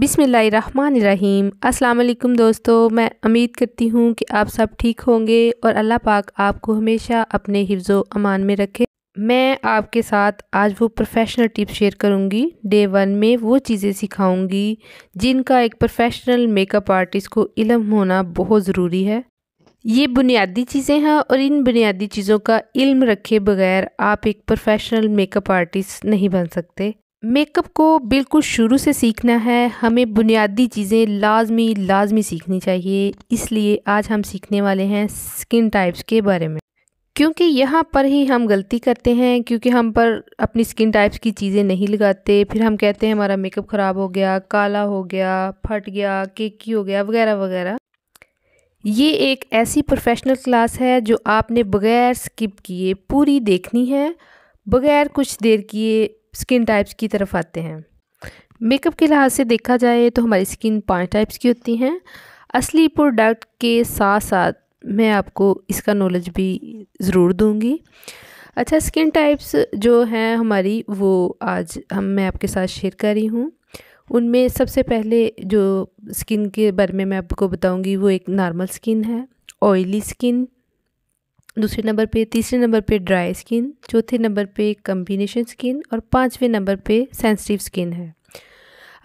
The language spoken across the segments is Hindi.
बिसमीम अस्सलाम दोस्तों मैं उम्मीद करती हूँ कि आप सब ठीक होंगे और अल्लाह पाक आपको हमेशा अपने हिफ्जो अमान में रखे मैं आपके साथ आज वो प्रोफेशनल टिप शेयर करूँगी डे वन में वो चीज़ें सिखाऊँगी जिनका एक प्रोफेशनल मेकअप आर्टिस्ट को इलम होना बहुत ज़रूरी है ये बुनियादी चीज़ें हैं और इन बुनियादी चीज़ों का इल्म रखे बगैर आप एक प्रोफेशनल मेकअप आर्टिस्ट नहीं बन सकते मेकअप को बिल्कुल शुरू से सीखना है हमें बुनियादी चीज़ें लाजमी लाजमी सीखनी चाहिए इसलिए आज हम सीखने वाले हैं स्किन टाइप्स के बारे में क्योंकि यहाँ पर ही हम गलती करते हैं क्योंकि हम पर अपनी स्किन टाइप्स की चीज़ें नहीं लगाते फिर हम कहते हैं हमारा मेकअप ख़राब हो गया काला हो गया फट गया केकी हो गया वगैरह वगैरह ये एक ऐसी प्रोफेशनल क्लास है जो आपने बग़ैर स्किप किए पूरी देखनी है बग़ैर कुछ देर किए स्किन टाइप्स की तरफ आते हैं मेकअप के लिहाज से देखा जाए तो हमारी स्किन पांच टाइप्स की होती हैं असली प्रोडक्ट के साथ साथ मैं आपको इसका नॉलेज भी ज़रूर दूंगी अच्छा स्किन टाइप्स जो हैं हमारी वो आज हम मैं आपके साथ शेयर कर रही हूँ उनमें सबसे पहले जो स्किन के बारे में मैं आपको बताऊंगी वो एक नॉर्मल स्किन है ऑयली स्किन दूसरे नंबर पे तीसरे नंबर पे ड्राई स्किन चौथे नंबर पे कम्बिनेशन स्किन और पाँचवें नंबर पे सेंसिटिव स्किन है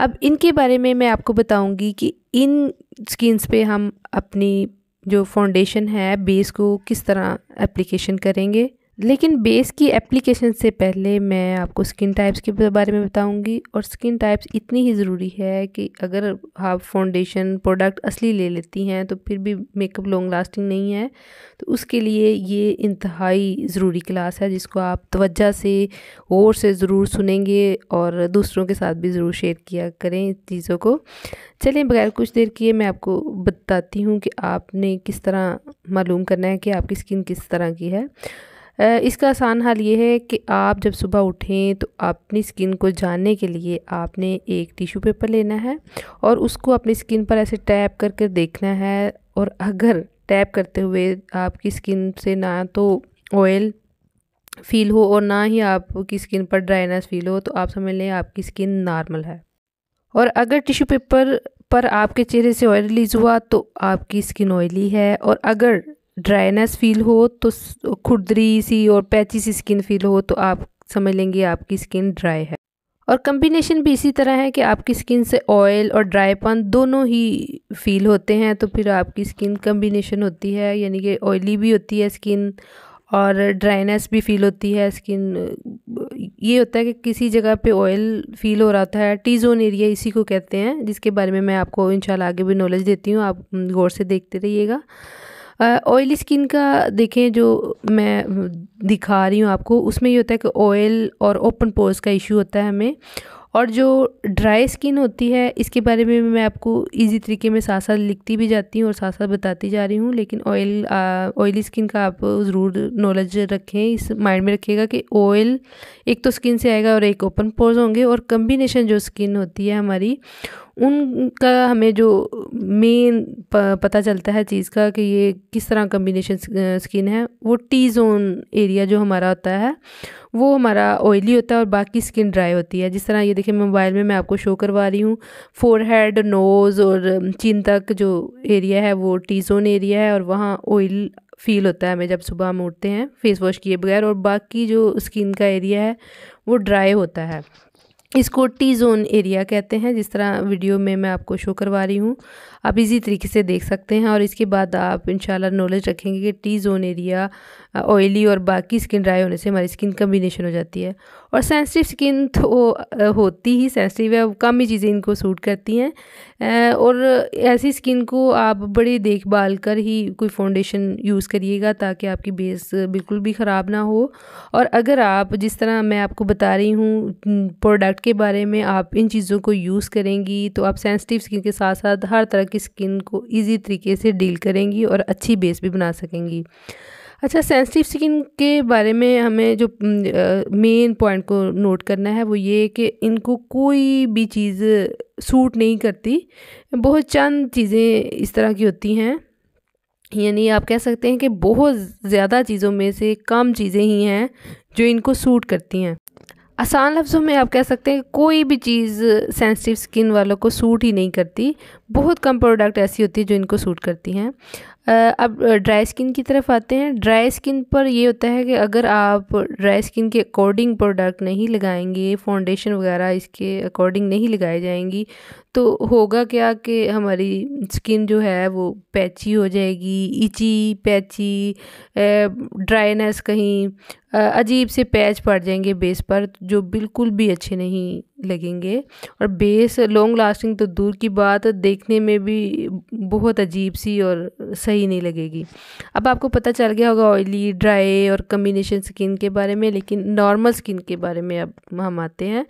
अब इनके बारे में मैं आपको बताऊंगी कि इन स्किन्स पे हम अपनी जो फाउंडेशन है बेस को किस तरह एप्लीकेशन करेंगे लेकिन बेस की एप्लीकेशन से पहले मैं आपको स्किन टाइप्स के बारे में बताऊंगी और स्किन टाइप्स इतनी ही ज़रूरी है कि अगर आप हाँ फाउंडेशन प्रोडक्ट असली ले लेती हैं तो फिर भी मेकअप लॉन्ग लास्टिंग नहीं है तो उसके लिए ये इंतहाई ज़रूरी क्लास है जिसको आप तवज्जा से गौर से ज़रूर सुनेंगे और दूसरों के साथ भी ज़रूर शेयर किया करें इस चीज़ों को चलिए बगैर कुछ देर किए मैं आपको बताती हूँ कि आपने किस तरह मालूम करना है कि आपकी स्किन किस तरह की है इसका आसान हाल ये है कि आप जब सुबह उठें तो अपनी स्किन को जानने के लिए आपने एक टिशू पेपर लेना है और उसको अपनी स्किन पर ऐसे टैप कर कर देखना है और अगर टैप करते हुए आपकी स्किन से ना तो ऑयल फील हो और ना ही आपकी स्किन पर ड्राइनेस फील हो तो आप समझ लें आपकी स्किन नॉर्मल है और अगर टिशू पेपर पर आपके चेहरे से ऑयल रिलीज़ हुआ तो आपकी स्किन ऑयली है और अगर ड्राइनेस फील हो तो खुरदरी सी और पैची सी स्किन फील हो तो आप समझ लेंगे आपकी स्किन ड्राई है और कम्बिनेशन भी इसी तरह है कि आपकी स्किन से ऑयल और ड्राईपन दोनों ही फील होते हैं तो फिर आपकी स्किन कम्बिनेशन होती है यानी कि ऑयली भी होती है स्किन और ड्राइनेस भी फील होती है स्किन ये होता है कि किसी जगह पे ऑयल फील हो रहा था टी जोन एरिया इसी को कहते हैं जिसके बारे में मैं आपको इंशाल्लाह आगे भी नॉलेज देती हूँ आप गौर से देखते रहिएगा ऑयली स्किन का देखें जो मैं दिखा रही हूँ आपको उसमें ये होता है कि ऑयल और ओपन पोर्स का इशू होता है हमें और जो ड्राई स्किन होती है इसके बारे में मैं आपको इजी तरीके में साथ साथ लिखती भी जाती हूँ और साथ साथ बताती जा रही हूँ लेकिन ऑयल ऑयली स्किन का आप ज़रूर नॉलेज रखें इस माइंड में रखिएगा कि ऑयल एक तो स्किन से आएगा और एक ओपन पोर्स होंगे और कम्बिनेशन जो स्किन होती है हमारी उनका हमें जो मेन पता चलता है चीज़ का कि ये किस तरह कम्बिनेशन स्किन है वो टी जोन एरिया जो हमारा होता है वो हमारा ऑयली होता है और बाकी स्किन ड्राई होती है जिस तरह ये देखिए मोबाइल में मैं आपको शो करवा रही हूँ फोरहेड नोज़ और चिन तक जो एरिया है वो टी जोन एरिया है और वहाँ ऑयल फील होता है हमें जब सुबह हम उठते हैं फेस वॉश किए बगैर और बाकी जो स्किन का एरिया है वो ड्राई होता है इसको टी जोन एरिया कहते हैं जिस तरह वीडियो में मैं आपको शो करवा रही हूँ आप इसी तरीके से देख सकते हैं और इसके बाद आप इन नॉलेज रखेंगे कि टी जोन एरिया ऑयली और बाकी स्किन ड्राई होने से हमारी स्किन कम्बिनेशन हो जाती है और सेंसिटिव स्किन तो होती ही सेंसिटिव है कम ही चीज़ें इनको सूट करती हैं और ऐसी स्किन को आप बड़ी देखभाल कर ही कोई फाउंडेशन यूज़ करिएगा ताकि आपकी बेस बिल्कुल भी ख़राब ना हो और अगर आप जिस तरह मैं आपको बता रही हूँ प्रोडक्ट के बारे में आप इन चीज़ों को यूज़ करेंगी तो आप सेंसिटिव स्किन के साथ साथ हर तरह आपकी स्किन को ईजी तरीके से डील करेंगी और अच्छी बेस भी बना सकेंगी अच्छा सेंसिटिव स्किन के बारे में हमें जो मेन पॉइंट को नोट करना है वो ये कि इनको कोई भी चीज़ सूट नहीं करती बहुत चंद चीज़ें इस तरह की होती हैं यानी आप कह सकते हैं कि बहुत ज़्यादा चीज़ों में से कम चीज़ें ही हैं जो इनको सूट करती हैं आसान लफ्ज़ों में आप कह सकते हैं कोई भी चीज़ सेंसिटिव स्किन वालों को सूट ही नहीं करती बहुत कम प्रोडक्ट ऐसी होती है जो इनको सूट करती हैं अब ड्राई स्किन की तरफ आते हैं ड्राई स्किन पर ये होता है कि अगर आप ड्राई स्किन के अकॉर्डिंग प्रोडक्ट नहीं लगाएंगे फाउंडेशन वगैरह इसके अकॉर्डिंग नहीं लगाई जाएंगी तो होगा क्या कि हमारी स्किन जो है वो पैची हो जाएगी इची पैची ड्राइनेस कहीं अजीब से पैच पड़ जाएंगे बेस पर जो बिल्कुल भी अच्छे नहीं लगेंगे और बेस लॉन्ग लास्टिंग तो दूर की बात देखने में भी बहुत अजीब सी और सही नहीं लगेगी अब आपको पता चल गया होगा ऑयली ड्राई और कम्बिनेशन स्किन के बारे में लेकिन नॉर्मल स्किन के बारे में अब हम आते हैं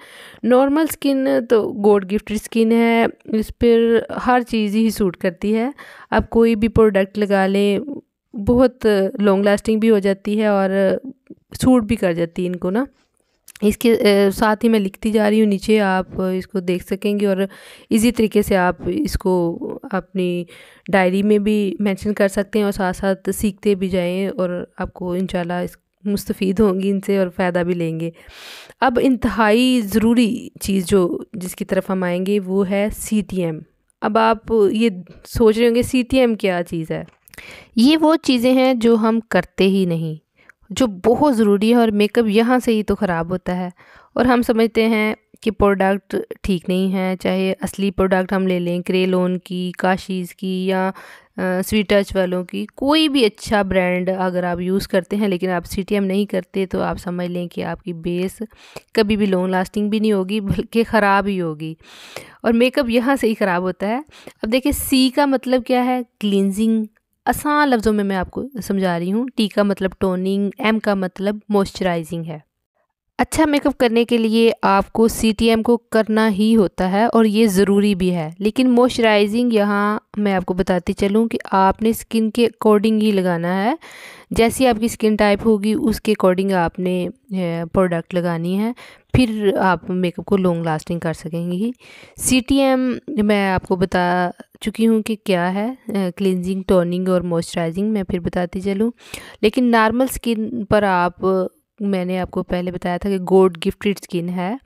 नॉर्मल स्किन तो गोड गिफ्टेड स्किन है इस पर हर चीज़ ही सूट करती है आप कोई भी प्रोडक्ट लगा लें बहुत लॉन्ग लास्टिंग भी हो जाती है और सूट भी कर जाती है इनको ना इसके साथ ही मैं लिखती जा रही हूँ नीचे आप इसको देख सकेंगे और इसी तरीके से आप इसको अपनी डायरी में भी मेंशन कर सकते हैं और साथ साथ सीखते भी जाएं और आपको इन इस होंगी इनसे और फ़ायदा भी लेंगे अब इंतहाई ज़रूरी चीज़ जो जिसकी तरफ हम आएंगे वो है सी टी एम अब आप ये सोच रहे होंगे सी टी एम क्या चीज़ है ये वो चीज़ें हैं जो हम करते ही नहीं जो बहुत ज़रूरी है और मेकअप यहाँ से ही तो ख़राब होता है और हम समझते हैं कि प्रोडक्ट ठीक नहीं है चाहे असली प्रोडक्ट हम ले लें क्रेलोन की काशीज़ की या स्वीट टच वालों की कोई भी अच्छा ब्रांड अगर आप यूज़ करते हैं लेकिन आप सी टी एम नहीं करते तो आप समझ लें कि आपकी बेस कभी भी लॉन्ग लास्टिंग भी नहीं होगी बल्कि ख़राब ही होगी और मेकअप यहाँ से ही ख़राब होता है अब देखिए सी का मतलब क्या है क्लिनजिंग आसान लफ्ज़ों में मैं आपको समझा रही हूँ टी का मतलब टोनिंग एम का मतलब मॉइस्चराइजिंग है अच्छा मेकअप करने के लिए आपको सी को करना ही होता है और ये ज़रूरी भी है लेकिन मॉइस्चराइजिंग यहाँ मैं आपको बताती चलूँ कि आपने स्किन के अकॉर्डिंग ही लगाना है जैसी आपकी स्किन टाइप होगी उसके अकॉर्डिंग आपने प्रोडक्ट लगानी है फिर आप मेकअप को लॉन्ग लास्टिंग कर सकेंगे ही सी मैं आपको बता चुकी हूँ कि क्या है क्लिनजिंग टोनिंग और मॉइस्चराइजिंग मैं फिर बताती चलूँ लेकिन नॉर्मल स्किन पर आप मैंने आपको पहले बताया था कि गोड गिफ्टेड स्किन है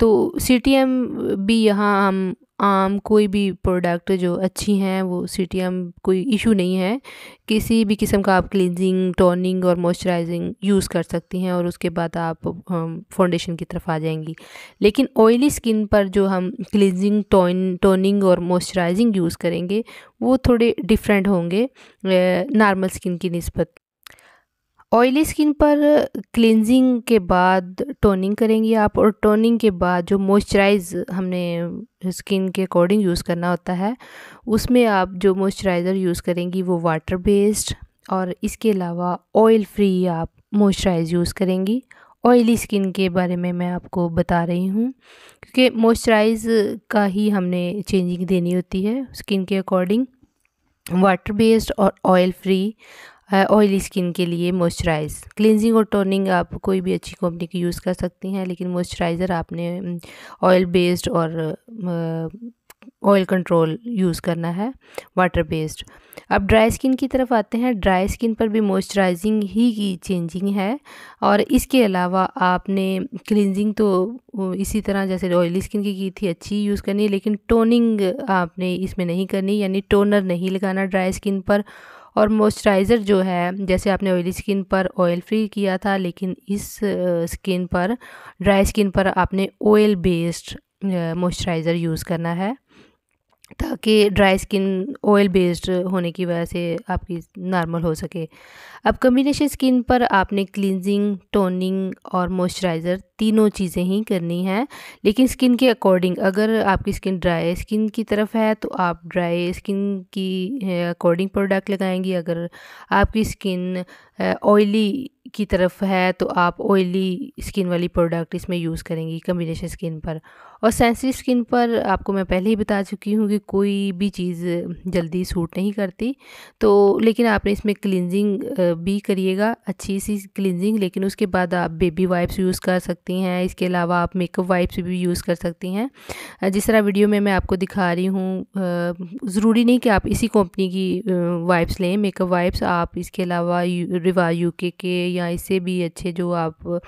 तो सी टी एम भी यहाँ हम आम कोई भी प्रोडक्ट जो अच्छी हैं वो सी टी एम कोई इशू नहीं है किसी भी किस्म का आप क्लिनजिंग टोनिंग और मॉइस्चराइजिंग यूज़ कर सकती हैं और उसके बाद आप फाउंडेशन की तरफ आ जाएंगी लेकिन ऑयली स्किन पर जो हम क्लिनजिंग टोन टोनिंग और मॉइस्चराइजिंग यूज़ करेंगे वो थोड़े डिफरेंट होंगे नॉर्मल स्किन की नस्बत ऑयली स्किन पर क्लिनजिंग के बाद टोनिंग करेंगे आप और टोनिंग के बाद जो मॉइस्चराइज हमने स्किन के अकॉर्डिंग यूज़ करना होता है उसमें आप जो मॉइस्चराइज़र यूज़ करेंगी वो वाटर बेस्ड और इसके अलावा ऑयल फ्री आप मॉइस्चराइज यूज़ करेंगी ऑयली स्किन के बारे में मैं आपको बता रही हूँ क्योंकि मॉइस्चराइज का ही हमने चेंजिंग देनी होती है स्किन के अकॉर्डिंग वाटर बेस्ड और ऑयल फ्री ऑयली स्किन के लिए मॉइस्चराइज़ क्लिनजिंग और टोनिंग आप कोई भी अच्छी कंपनी की यूज़ कर सकती हैं लेकिन मॉइस्चराइज़र आपने ऑयल बेस्ड और ऑयल कंट्रोल यूज़ करना है वाटर बेस्ड अब ड्राई स्किन की तरफ आते हैं ड्राई स्किन पर भी मॉइस्चराइजिंग ही की चेंजिंग है और इसके अलावा आपने क्लिनजिंग तो इसी तरह जैसे ऑयली स्किन की की थी अच्छी यूज़ करनी है लेकिन टोनिंग आपने इसमें नहीं करनी यानी टोनर नहीं लगाना ड्राई स्किन पर और मॉइस्चराइज़र जो है जैसे आपने ऑयली स्किन पर ऑयल फ्री किया था लेकिन इस स्किन पर ड्राई स्किन पर आपने ऑयल बेस्ड मॉइस्चराइज़र यूज़ करना है ताकि ड्राई स्किन ऑयल बेस्ड होने की वजह से आपकी नॉर्मल हो सके अब कम्बिनेशन स्किन पर आपने क्लिनजिंग टोनिंग और मॉइस्चराइज़र तीनों चीज़ें ही करनी हैं लेकिन स्किन के अकॉर्डिंग अगर आपकी स्किन ड्राई स्किन की तरफ है तो आप ड्राई स्किन की अकॉर्डिंग प्रोडक्ट लगाएंगी अगर आपकी स्किन ऑयली की तरफ है तो आप ऑयली स्किन वाली प्रोडक्ट इसमें यूज़ करेंगी कम्बिनेशन स्किन पर और सेंसिटिव स्किन पर आपको मैं पहले ही बता चुकी हूँ कि कोई भी चीज़ जल्दी सूट नहीं करती तो लेकिन आपने इसमें क्लिनजिंग भी करिएगा अच्छी सी क्लिनजिंग लेकिन उसके बाद आप बेबी वाइप्स यूज़ कर सकती हैं इसके अलावा आप मेकअप वाइप्स भी यूज़ कर सकती हैं जिस तरह वीडियो में मैं आपको दिखा रही हूँ ज़रूरी नहीं कि आप इसी कंपनी की वाइप्स लें मेकअप वाइप्स आप इसके अलावा रिवा यूके के या या इससे भी अच्छे जो आप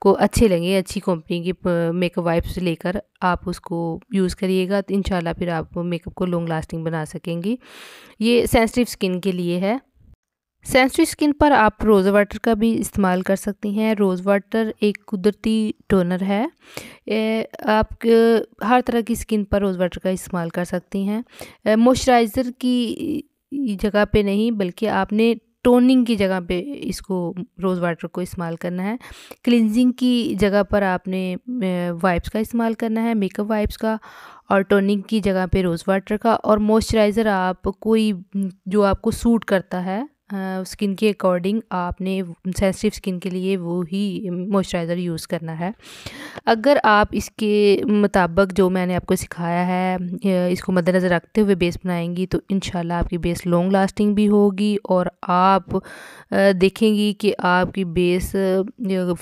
को अच्छे लगे अच्छी कंपनी के मेकअप वाइप्स लेकर आप उसको यूज़ करिएगा तो इन फिर आप मेकअप को लॉन्ग लास्टिंग बना सकेंगी ये सेंसिटिव स्किन के लिए है सेंसिटिव स्किन पर आप रोज़ वाटर का भी इस्तेमाल कर सकती हैं रोज़ वाटर एक कुदरती टोनर है आप हर तरह की स्किन पर रोज़ वाटर का इस्तेमाल कर सकती हैं मॉइस्चराइज़र की जगह पे नहीं बल्कि आपने टोनिंग की जगह पे इसको रोज़ वाटर को इस्तेमाल करना है क्लिनजिंग की जगह पर आपने वाइप्स का इस्तेमाल करना है मेकअप वाइप्स का और टोनिंग की जगह पे रोज़ वाटर का और मॉइस्चराइज़र आप कोई जो आपको सूट करता है स्किन के अकॉर्डिंग आपने सेंसिटिव स्किन के लिए वो ही मॉइस्चराइज़र यूज़ करना है अगर आप इसके मुताबिक जो मैंने आपको सिखाया है इसको मद्देनज़र रखते हुए बेस बनाएंगी तो इन आपकी बेस लॉन्ग लास्टिंग भी होगी और आप देखेंगी कि आपकी बेस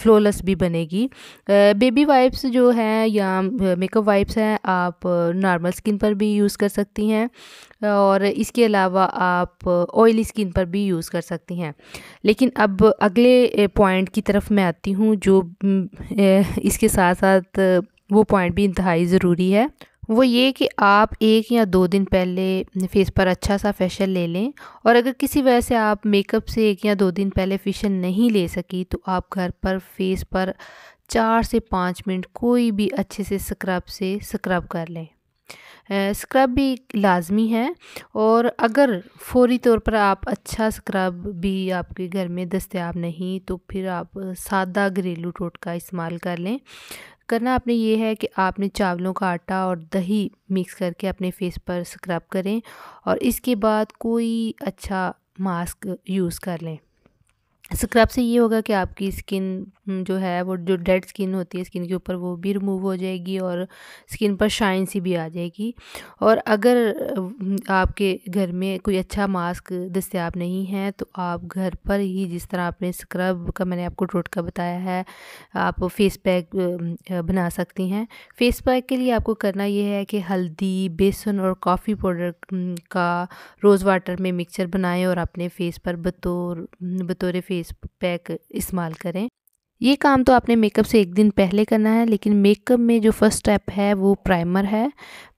फ्लोलेस भी बनेगी बेबी वाइप्स जो हैं या मेकअप वाइप्स हैं आप नॉर्मल स्किन पर भी यूज़ कर सकती हैं और इसके अलावा आप ऑयली स्किन पर भी यूज़ कर सकती हैं लेकिन अब अगले पॉइंट की तरफ मैं आती हूँ जो इसके साथ साथ वो पॉइंट भी इंतहाई ज़रूरी है वो ये कि आप एक या दो दिन पहले फेस पर अच्छा सा फेशियल ले लें और अगर किसी वजह से आप मेकअप से एक या दो दिन पहले फेशियल नहीं ले सकी तो आप घर पर फेस पर चार से पाँच मिनट कोई भी अच्छे से स्क्रब से स्क्रब कर लें स्क्रब भी लाजमी है और अगर फौरी तौर पर आप अच्छा स्क्रब भी आपके घर में दस्तियाब नहीं तो फिर आप सादा घरेलू टोटका का इस्तेमाल कर लें करना आपने ये है कि आपने चावलों का आटा और दही मिक्स करके अपने फेस पर स्क्रब करें और इसके बाद कोई अच्छा मास्क यूज़ कर लें स्क्रब से ये होगा कि आपकी स्किन हम्म, जो है वो जो डेड स्किन होती है स्किन के ऊपर वो भी रिमूव हो जाएगी और स्किन पर शाइन सी भी आ जाएगी और अगर हम्म, आपके घर में कोई अच्छा मास्क दस्तियाब नहीं है तो आप घर पर ही जिस तरह आपने स्क्रब का मैंने आपको टोटका बताया है आप फेस पैक बना सकती हैं फेस पैक के लिए आपको करना यह है कि हल्दी बेसन और कॉफ़ी पाउडर हम्म, का रोज़ वाटर में मिक्सचर बनाएं और अपने फेस पर बतौर बतौर फेस पैक इस्तेमाल करें ये काम तो आपने मेकअप से एक दिन पहले करना है लेकिन मेकअप में जो फर्स्ट स्टेप है वो प्राइमर है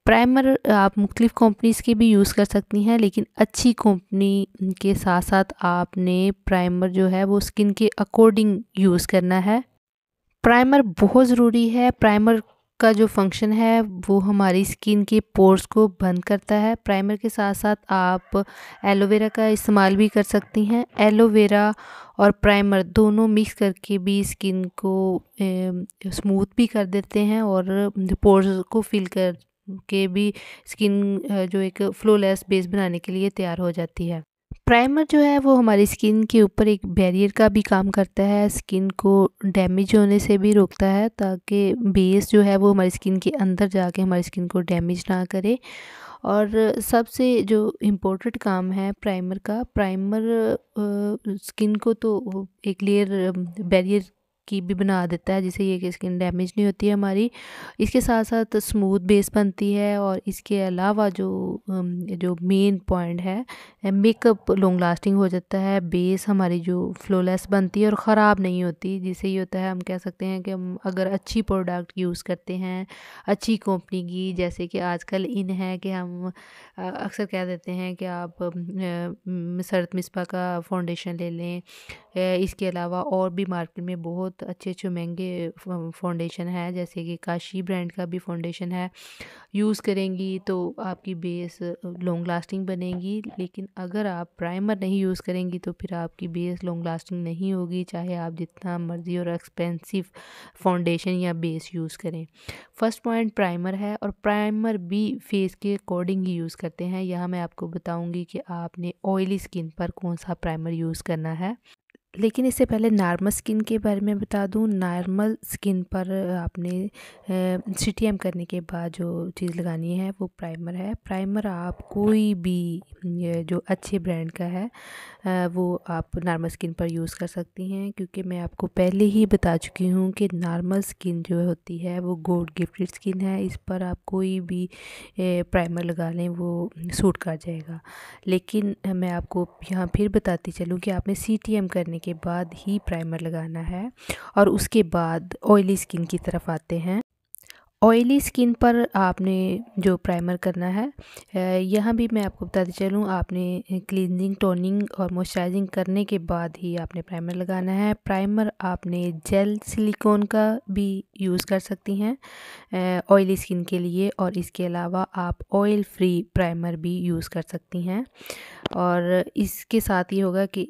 प्राइमर आप मुख्तलिफ़ कंपनीज़ के भी यूज़ कर सकती हैं लेकिन अच्छी कंपनी के साथ साथ आपने प्राइमर जो है वो स्किन के अकॉर्डिंग यूज़ करना है प्राइमर बहुत ज़रूरी है प्राइमर का जो फंक्शन है वो हमारी स्किन के पोर्स को बंद करता है प्राइमर के साथ साथ आप एलोवेरा का इस्तेमाल भी कर सकती हैं एलोवेरा और प्राइमर दोनों मिक्स करके भी स्किन को स्मूथ भी कर देते हैं और पोर्स को फिल कर के भी स्किन जो एक फ्लोलेस बेस बनाने के लिए तैयार हो जाती है प्राइमर जो है वो हमारी स्किन के ऊपर एक बैरियर का भी काम करता है स्किन को डैमेज होने से भी रोकता है ताकि बेस जो है वो हमारी स्किन के अंदर जाके हमारी स्किन को डैमेज ना करे और सबसे जो इम्पोर्टेंट काम है प्राइमर का प्राइमर स्किन को तो एक लेयर बैरियर की भी बना देता है जिससे ये कि स्किन डैमेज नहीं होती है हमारी इसके साथ साथ स्मूथ बेस बनती है और इसके अलावा जो जो मेन पॉइंट है मेकअप लॉन्ग लास्टिंग हो जाता है बेस हमारी जो फ्लोलेस बनती है और ख़राब नहीं होती जिससे ये होता है हम कह सकते हैं कि हम अगर अच्छी प्रोडक्ट यूज़ करते हैं अच्छी कंपनी की जैसे कि आजकल इन है कि हम अक्सर कह देते हैं कि आप सरत मिसपा का फाउंडेशन ले लें इसके अलावा और भी मार्केट में बहुत अच्छे अच्छे महंगे फाउंडेशन है जैसे कि काशी ब्रांड का भी फाउंडेशन है यूज़ करेंगी तो आपकी बेस लॉन्ग लास्टिंग बनेगी लेकिन अगर आप प्राइमर नहीं यूज़ करेंगी तो फिर आपकी बेस लॉन्ग लास्टिंग नहीं होगी चाहे आप जितना मर्ज़ी और एक्सपेंसिव फाउंडेशन या बेस यूज़ करें फर्स्ट पॉइंट प्राइमर है और प्राइमर भी फेस के अकॉर्डिंग ही यूज़ करते हैं यहाँ मैं आपको बताऊँगी कि आपने ऑयली स्किन पर कौन सा प्राइमर यूज़ करना है लेकिन इससे पहले नॉर्मल स्किन के बारे में बता दूँ नॉर्मल स्किन पर आपने सी टी एम करने के बाद जो चीज़ लगानी है वो प्राइमर है प्राइमर आप कोई भी जो अच्छे ब्रांड का है वो आप नॉर्मल स्किन पर यूज़ कर सकती हैं क्योंकि मैं आपको पहले ही बता चुकी हूँ कि नॉर्मल स्किन जो होती है वो गोल्ड गिफ्टेड स्किन है इस पर आप कोई भी प्राइमर लगा लें वो सूट कर जाएगा लेकिन मैं आपको यहाँ फिर बताती चलूँ कि आपने सी करने के बाद ही प्राइमर लगाना है और उसके बाद ऑयली स्किन की तरफ आते हैं ऑयली स्किन पर आपने जो प्राइमर करना है यहाँ भी मैं आपको बताते चलूँ आपने क्लींजिंग टोनिंग और मॉइस्चराइजिंग करने के बाद ही आपने प्राइमर लगाना है प्राइमर आपने जेल सिलिकॉन का भी यूज़ कर सकती हैं ऑयली स्किन के लिए और इसके अलावा आप ऑयल फ्री प्राइमर भी यूज़ कर सकती हैं और इसके साथ ये होगा कि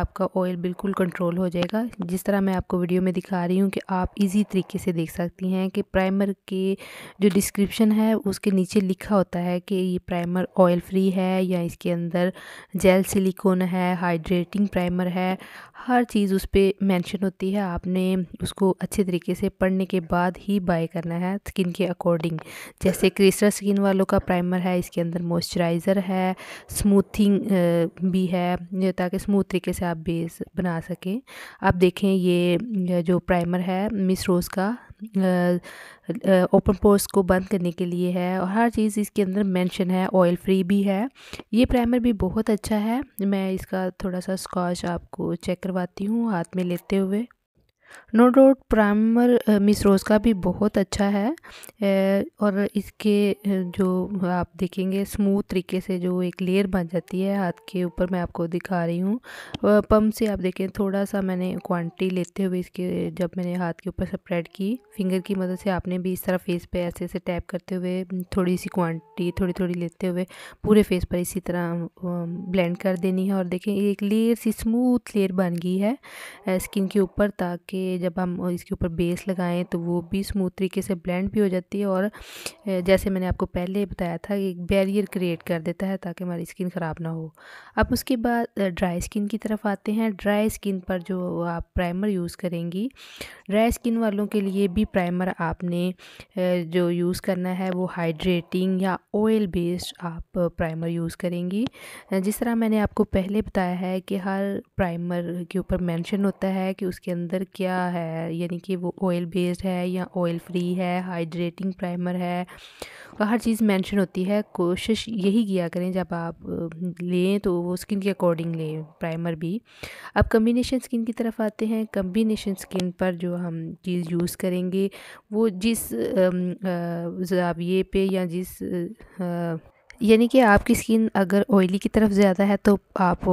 आपका ऑयल बिल्कुल कंट्रोल हो जाएगा जिस तरह मैं आपको वीडियो में दिखा रही हूँ कि आप इजी तरीके से देख सकती हैं कि प्राइमर के जो डिस्क्रिप्शन है उसके नीचे लिखा होता है कि ये प्राइमर ऑयल फ्री है या इसके अंदर जेल सिलिकॉन है हाइड्रेटिंग प्राइमर है हर चीज़ उस पर मैंशन होती है आपने उसको अच्छे तरीके से पढ़ने के बाद ही बाय करना है स्किन के अकॉर्डिंग जैसे क्रिस्टर स्किन वालों का प्राइमर है इसके अंदर मॉइस्चराइज़र है स्मूथिंग भी है ताकि स्मूथ तरीके से आप बेस बना सकें आप देखें ये जो प्राइमर है मिस रोज़ का ओपन पोर्स को बंद करने के लिए है और हर चीज़ इसके अंदर मेंशन है ऑयल फ्री भी है ये प्राइमर भी बहुत अच्छा है मैं इसका थोड़ा सा स्कॉच आपको चेक करवाती हूँ हाथ में लेते हुए no doubt primer Miss Rose का भी बहुत अच्छा है और इसके जो आप देखेंगे स्मूथ तरीके से जो एक लेयर बन जाती है हाथ के ऊपर मैं आपको दिखा रही हूँ पम्प से आप देखें थोड़ा सा मैंने क्वांटिटी लेते हुए इसके जब मैंने हाथ के ऊपर स्प्रेड की फिंगर की मदद से आपने भी इस तरह फेस पे ऐसे ऐसे टैप करते हुए थोड़ी सी क्वान्टिटी थोड़ी थोड़ी लेते हुए पूरे फेस पर इसी तरह ब्लेंड कर देनी है और देखें एक लेयर सी स्मूथ लेयर बन गई है स्किन के ऊपर ताकि जब हम इसके ऊपर बेस लगाएं तो वो भी स्मूथ तरीके से ब्लेंड भी हो जाती है और जैसे मैंने आपको पहले बताया था एक बैरियर क्रिएट कर देता है ताकि हमारी स्किन ख़राब ना हो अब उसके बाद ड्राई स्किन की तरफ आते हैं ड्राई स्किन पर जो आप प्राइमर यूज़ करेंगी ड्राई स्किन वालों के लिए भी प्राइमर आपने जो यूज़ करना है वो हाइड्रेटिंग या ऑयल बेस्ड आप प्राइमर यूज़ करेंगी जिस तरह मैंने आपको पहले बताया है कि हर प्राइमर के ऊपर मेंशन होता है कि उसके अंदर क्या क्या है यानी कि वो ऑयल बेस्ड है या ऑयल फ्री है हाइड्रेटिंग प्राइमर है और हर चीज़ मेंशन होती है कोशिश यही किया करें जब आप लें तो वो स्किन के अकॉर्डिंग लें प्राइमर भी अब कम्बिनेशन स्किन की तरफ आते हैं कम्बिनेशन स्किन पर जो हम चीज़ यूज़ करेंगे वो जिस जाविये पे या जिस यानी कि आपकी स्किन अगर ऑयली की तरफ ज़्यादा है तो आप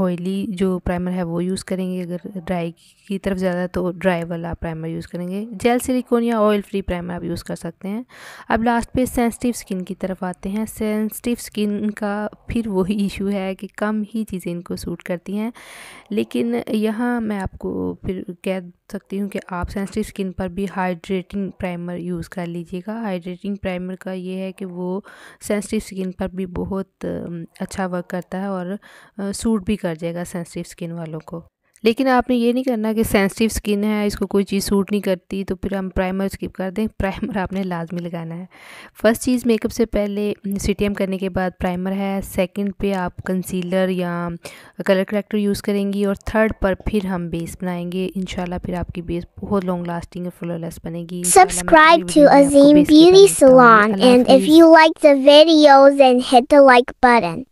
ऑयली जो प्राइमर है वो यूज़ करेंगे अगर ड्राई की तरफ ज़्यादा है तो ड्राई वाला प्राइमर यूज़ करेंगे जेल सिलिकॉन या ऑयल फ्री प्राइमर आप यूज़ कर सकते हैं अब लास्ट पे सेंसिटिव स्किन की तरफ आते हैं सेंसिटिव स्किन का फिर वही इशू है कि कम ही चीज़ें इनको सूट करती हैं लेकिन यहाँ मैं आपको फिर कह सकती हूँ कि आप सेंसिटिव स्किन पर भी हाइड्रेटिंग प्राइमर यूज़ कर लीजिएगा हाइड्रेटिंग प्राइमर का ये है कि वो सेंसिटिव स्किन पर भी बहुत अच्छा वर्क करता है और सूट भी कर जाएगा सेंसिटिव स्किन वालों को लेकिन आपने ये नहीं करना कि सेंसिटिव स्किन है इसको कोई चीज़ सूट नहीं करती तो फिर हम प्राइमर स्किप कर दें प्राइमर आपने लाजमी लगाना है फर्स्ट चीज़ मेकअप से पहले सी करने के बाद प्राइमर है सेकंड पे आप कंसीलर या कलर करेक्टर यूज़ करेंगी और थर्ड पर फिर हम बेस बनाएंगे इन फिर आपकी बेस बहुत लॉन्ग लास्टिंग और फ्लोलेस बनेगी subscribe to Azeem beauty and if you like the videos and hit the like button